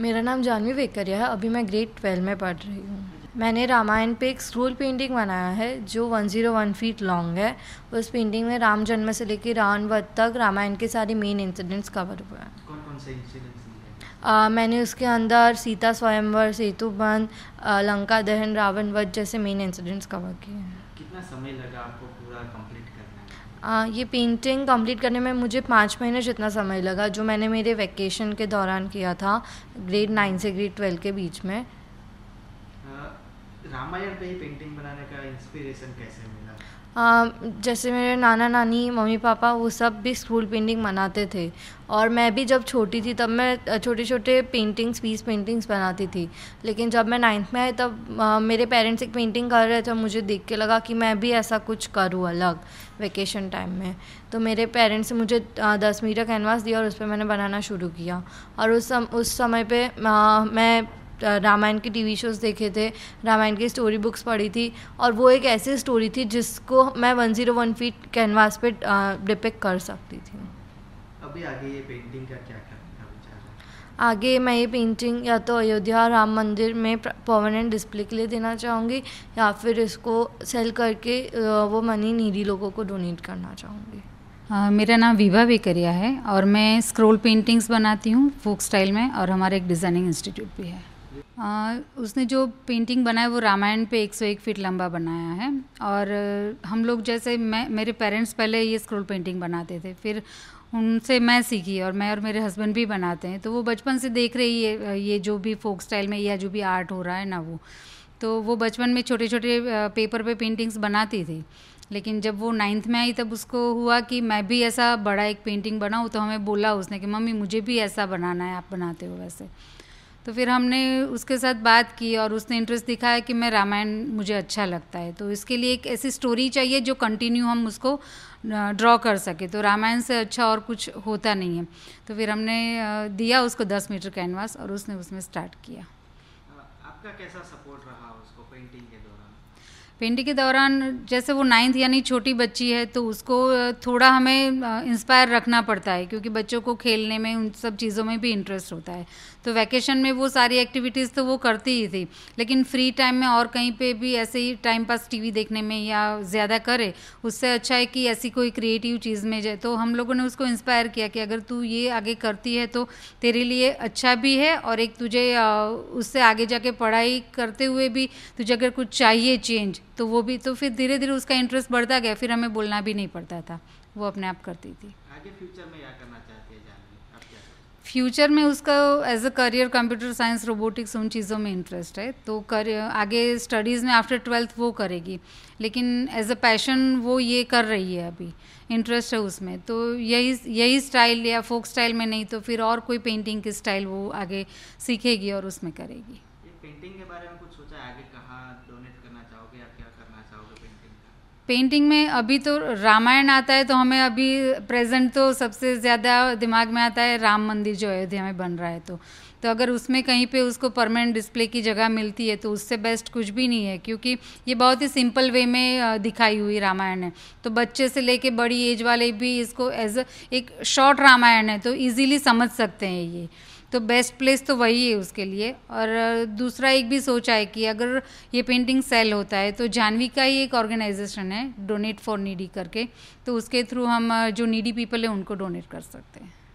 मेरा नाम जानवी वेकरिया है अभी मैं ग्रेड ट्वेल्व में पढ़ रही हूँ मैंने रामायण पे एक स्क्रोल पेंटिंग बनाया है जो 101 फीट लॉन्ग है उस पेंटिंग में राम जन्म से लेकर रावण वध तक रामायण के सारे मेन इंसिडेंट्स कवर हुए हैं कौन मैंने उसके अंदर सीता स्वयंवर सेतु बंद लंका दहन रावण वध जैसे मेन इंसिडेंट्स कवर किए हैं कितना समय लगा आपको पूरा ये पेंटिंग कंप्लीट करने में मुझे पाँच महीने जितना समय लगा जो मैंने मेरे वैकेशन के दौरान किया था ग्रेड नाइन से ग्रेड ट्वेल्व के बीच में रामायण पे ही पेंटिंग बनाने का इंस्पिरेशन कैसे मिला जैसे मेरे नाना नानी मम्मी पापा वो सब भी स्कूल पेंटिंग बनाते थे और मैं भी जब छोटी थी तब मैं छोटे छोटे पेंटिंग्स पीस पेंटिंग्स बनाती थी लेकिन जब मैं नाइन्थ में आई तब आ, मेरे पेरेंट्स एक पेंटिंग कर रहे थे मुझे देख के लगा कि मैं भी ऐसा कुछ करूँ अलग वेकेशन टाइम में तो मेरे पेरेंट्स ने मुझे दस मीटर कैनवास दिया और उस पर मैंने बनाना शुरू किया और उस सम, उस समय पर मैं रामायण के टीवी शोज़ देखे थे रामायण की स्टोरी बुक्स पढ़ी थी और वो एक ऐसी स्टोरी थी जिसको मैं one zero one feet canvas पे डिपेक्ट कर सकती थी अभी आगे ये पेंटिंग का क्या आगे मैं ये पेंटिंग या तो अयोध्या राम मंदिर में परमानेंट डिस्प्ले के लिए देना चाहूँगी या फिर इसको सेल करके वो मनी नीडी लोगों को डोनेट करना चाहूँगी मेरा नाम विभा बेकरिया है और मैं स्क्रोल पेंटिंग्स बनाती हूँ फोक स्टाइल में और हमारा एक डिज़ाइनिंग इंस्टीट्यूट भी है आ, उसने जो पेंटिंग बनाया वो रामायण पे 101 फीट लंबा बनाया है और हम लोग जैसे मैं मेरे पेरेंट्स पहले ये स्क्रोल पेंटिंग बनाते थे फिर उनसे मैं सीखी और मैं और मेरे हस्बैंड भी बनाते हैं तो वो बचपन से देख रही है ये जो भी फोक स्टाइल में या जो भी आर्ट हो रहा है ना वो तो वो बचपन में छोटे छोटे पेपर पे पेंटिंग्स बनाती थी लेकिन जब वो नाइन्थ में आई तब उसको हुआ कि मैं भी ऐसा बड़ा एक पेंटिंग बनाऊँ तो हमें बोला उसने कि मम्मी मुझे भी ऐसा बनाना है आप बनाते हो वैसे तो फिर हमने उसके साथ बात की और उसने इंटरेस्ट दिखाया कि मैं रामायण मुझे अच्छा लगता है तो इसके लिए एक ऐसी स्टोरी चाहिए जो कंटिन्यू हम उसको ड्रॉ कर सके तो रामायण से अच्छा और कुछ होता नहीं है तो फिर हमने दिया उसको दस मीटर कैनवास और उसने उसमें स्टार्ट किया आपका कैसा सपोर्ट रहा उसको पेंटिंग के दौरान पेंटिंग के दौरान जैसे वो नाइन्थ यानी छोटी बच्ची है तो उसको थोड़ा हमें इंस्पायर रखना पड़ता है क्योंकि बच्चों को खेलने में उन सब चीज़ों में भी इंटरेस्ट होता है तो वैकेशन में वो सारी एक्टिविटीज़ तो वो करती ही थी लेकिन फ्री टाइम में और कहीं पे भी ऐसे ही टाइम पास टीवी देखने में या ज़्यादा करे उससे अच्छा है कि ऐसी कोई क्रिएटिव चीज़ में जाए तो हम लोगों ने उसको इंस्पायर किया कि अगर तू ये आगे करती है तो तेरे लिए अच्छा भी है और एक तुझे उससे आगे जाके पढ़ाई करते हुए भी तुझे अगर कुछ चाहिए चेंज तो वो भी तो फिर धीरे धीरे उसका इंटरेस्ट बढ़ता गया फिर हमें बोलना भी नहीं पड़ता था वो अपने आप करती थी आगे फ्यूचर में क्या करना चाहती फ्यूचर में उसका as a career computer science robotics उन चीज़ों में इंटरेस्ट है तो कर आगे स्टडीज़ में आफ्टर ट्वेल्थ वो करेगी लेकिन एज अ पैशन वो ये कर रही है अभी इंटरेस्ट है उसमें तो यही यही स्टाइल या फोक स्टाइल में नहीं तो फिर और कोई पेंटिंग की स्टाइल वो आगे सीखेगी और उसमें करेगी पेंटिंग के बारे में कुछ सोचा आगे पेंटिंग में अभी तो रामायण आता है तो हमें अभी प्रेजेंट तो सबसे ज़्यादा दिमाग में आता है राम मंदिर जो अयोध्या में बन रहा है तो तो अगर उसमें कहीं पे उसको परमानेंट डिस्प्ले की जगह मिलती है तो उससे बेस्ट कुछ भी नहीं है क्योंकि ये बहुत ही सिंपल वे में दिखाई हुई रामायण है तो बच्चे से लेके बड़ी एज वाले भी इसको एज एक शॉर्ट रामायण है तो ईजीली समझ सकते हैं ये तो बेस्ट प्लेस तो वही है उसके लिए और दूसरा एक भी सोचा है कि अगर ये पेंटिंग सेल होता है तो जानवी का ही एक ऑर्गेनाइजेशन है डोनेट फॉर नीडी करके तो उसके थ्रू हम जो नीडी पीपल है उनको डोनेट कर सकते हैं